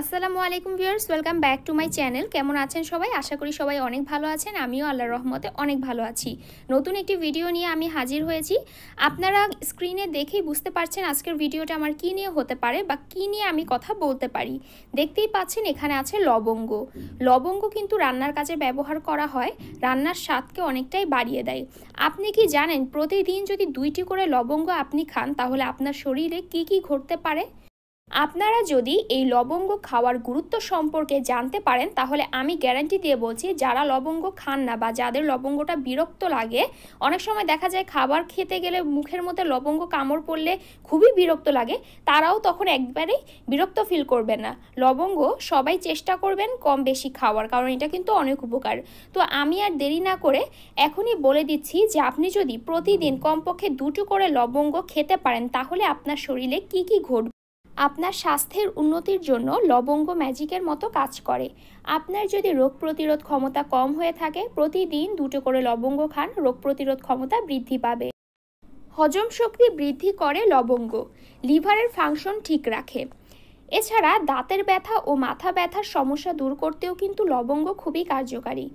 আসসালামু আলাইকুম viewers welcome back to my channel কেমন আছেন সবাই আশা করি সবাই অনেক ভালো আছেন আমিও আল্লাহর রহমতে অনেক ভালো আছি নতুন একটি ভিডিও নিয়ে আমি হাজির হয়েছি আপনারা স্ক্রিনে দেখেই বুঝতে পারছেন আজকের ভিডিওটা আমার কী নিয়ে হতে পারে বা কী নিয়ে আমি কথা বলতে পারি দেখতেই পাচ্ছেন এখানে আছে লবঙ্গ লবঙ্গ কিন্তু রান্নার কাজে ব্যবহার করা হয় রান্নার স্বাদকে অনেকটাই বাড়িয়ে দেয় আপনি কি জানেন প্রতিদিন যদি দুইটি করে লবঙ্গ আপনি খান তাহলে আপনার শরীরে কি কি ঘটতে পারে আপনারা যদি এই লবঙ্গ খাওয়ার গুরুত্ব সম্পর্কে জানতে পারেন তাহলে আমি গ্যারান্টি দিয়ে বলছি যারা লবঙ্গ খান না বা যাদের লবঙ্গটা বিরক্ত লাগে অনেক সময় দেখা যায় খাবার খেতে গেলে মুখের মধ্যে লবঙ্গ কামড় পড়লে খুবই বিরক্ত লাগে তারাও তখন একবারেই বিরক্ত ফিল করবে না লবঙ্গ সবাই চেষ্টা করবেন কম বেশি খাওয়ার কারণ এটা কিন্তু অনেক উপকার তো আমি আর দেরি না করে এখনই বলে দিচ্ছি যে আপনি যদি প্রতিদিন কমপক্ষে দুটো করে লবঙ্গ খেতে পারেন তাহলে আপনার শরীরে কি কি ঘটবে আপনার স্বাস্থ্যের উন্নতির জন্য লবঙ্গ ম্যাজিকের মতো কাজ করে আপনার যদি রোগ প্রতিরোধ ক্ষমতা কম হয়ে থাকে প্রতিদিন দুটো করে লবঙ্গ খান রোগ প্রতিরোধ ক্ষমতা বৃদ্ধি পাবে হজম শক্তি বৃদ্ধি করে লবঙ্গ লিভারের ফাংশন ঠিক রাখে এছাড়া দাঁতের ব্যথা ও মাথা ব্যথার সমস্যা দূর করতেও কিন্তু লবঙ্গ খুবই কার্যকারী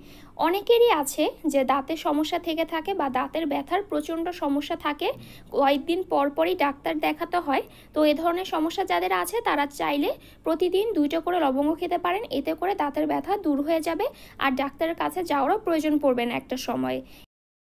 অনেকেরই আছে যে দাঁতের সমস্যা থেকে থাকে বা দাঁতের ব্যথার প্রচণ্ড সমস্যা থাকে কয়েকদিন পর পরই ডাক্তার দেখাতে হয় তো এ ধরনের সমস্যা যাদের আছে তারা চাইলে প্রতিদিন দুইটা করে লবঙ্গ খেতে পারেন এতে করে দাঁতের ব্যথা দূর হয়ে যাবে আর ডাক্তারের কাছে যাওয়ারও প্রয়োজন পড়বে না একটা সময়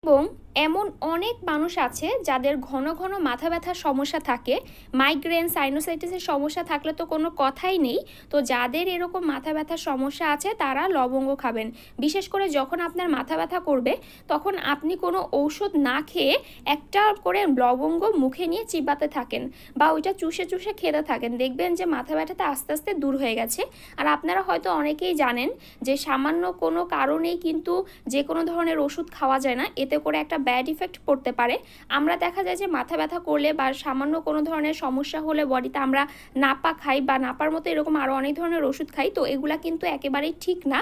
এবং এমন অনেক মানুষ আছে যাদের ঘন ঘন মাথা ব্যথার সমস্যা থাকে মাইগ্রেন সাইনোসাইটিসের সমস্যা থাকলে তো কোনো কথাই নেই তো যাদের এরকম মাথা ব্যথার সমস্যা আছে তারা লবঙ্গ খাবেন বিশেষ করে যখন আপনার মাথা ব্যথা করবে তখন আপনি কোনো ঔষধ না খেয়ে একটা করে লবঙ্গ মুখে নিয়ে চিবাতে থাকেন বা ওইটা চুষে চুষে খেতে থাকেন দেখবেন যে মাথা ব্যথাটা আস্তে আস্তে দূর হয়ে গেছে আর আপনারা হয়তো অনেকেই জানেন যে সামান্য কোনো কারণেই কিন্তু যে কোনো ধরনের ওষুধ খাওয়া যায় না এতে করে একটা ব্যাড ইফেক্ট পড়তে পারে আমরা দেখা যায় যে মাথা ব্যথা করলে বা সামান্য কোনো ধরনের সমস্যা হলে বডিতে আমরা নাপা খাই বা নাপার মতো এরকম আরও অনেক ধরনের ওষুধ খাই তো এগুলা কিন্তু একেবারেই ঠিক না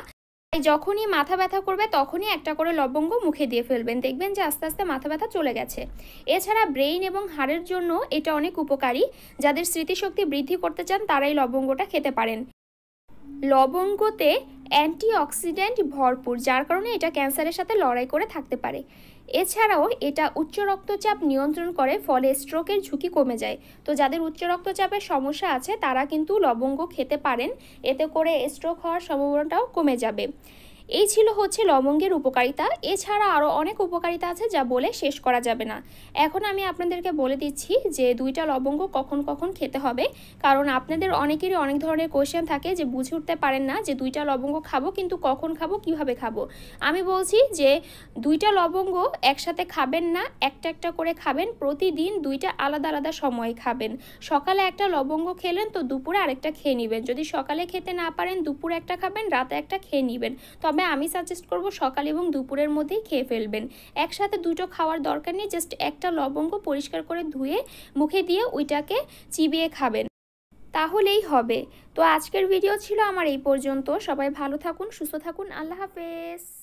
তাই যখনই মাথা ব্যথা করবে তখনই একটা করে লবঙ্গ মুখে দিয়ে ফেলবেন দেখবেন যে আস্তে আস্তে মাথা ব্যথা চলে গেছে এছাড়া ব্রেইন এবং হাড়ের জন্য এটা অনেক উপকারী যাদের স্মৃতিশক্তি বৃদ্ধি করতে চান তারাই লবঙ্গটা খেতে পারেন লবঙ্গতে অ্যান্টিঅক্সিডেন্ট ভরপুর যার কারণে এটা ক্যান্সারের সাথে লড়াই করে থাকতে পারে এছাড়াও এটা উচ্চ রক্তচাপ নিয়ন্ত্রণ করে ফলে স্ট্রোকের ঝুঁকি কমে যায় তো যাদের উচ্চ রক্তচাপের সমস্যা আছে তারা কিন্তু লবঙ্গ খেতে পারেন এতে করে স্ট্রোক হওয়ার সম্ভাবনাটাও কমে যাবে এই ছিল হচ্ছে লবঙ্গের উপকারিতা এছাড়া আরও অনেক উপকারিতা আছে যা বলে শেষ করা যাবে না এখন আমি আপনাদেরকে বলে দিচ্ছি যে দুইটা লবঙ্গ কখন কখন খেতে হবে কারণ আপনাদের অনেকেরই অনেক ধরনের কোয়েশ্চেন থাকে যে বুঝে উঠতে পারেন না যে দুইটা লবঙ্গ খাবো কিন্তু কখন খাবো কিভাবে খাবো আমি বলছি যে দুইটা লবঙ্গ একসাথে খাবেন না একটা একটা করে খাবেন প্রতিদিন দুইটা আলাদা আলাদা সময়ে খাবেন সকালে একটা লবঙ্গ খেলেন তো দুপুরে আরেকটা খেয়ে নেবেন যদি সকালে খেতে না পারেন দুপুরে একটা খাবেন রাতে একটা খেয়ে নেবেন তবে তবে আমি সাজেস্ট করব সকাল এবং দুপুরের মধ্যেই খেয়ে ফেলবেন একসাথে দুটো খাওয়ার দরকার নেই জাস্ট একটা লবঙ্গ পরিষ্কার করে ধুয়ে মুখে দিয়ে ওইটাকে চিবিয়ে খাবেন তাহলেই হবে তো আজকের ভিডিও ছিল আমার এই পর্যন্ত সবাই ভালো থাকুন সুস্থ থাকুন আল্লাহ হাফেজ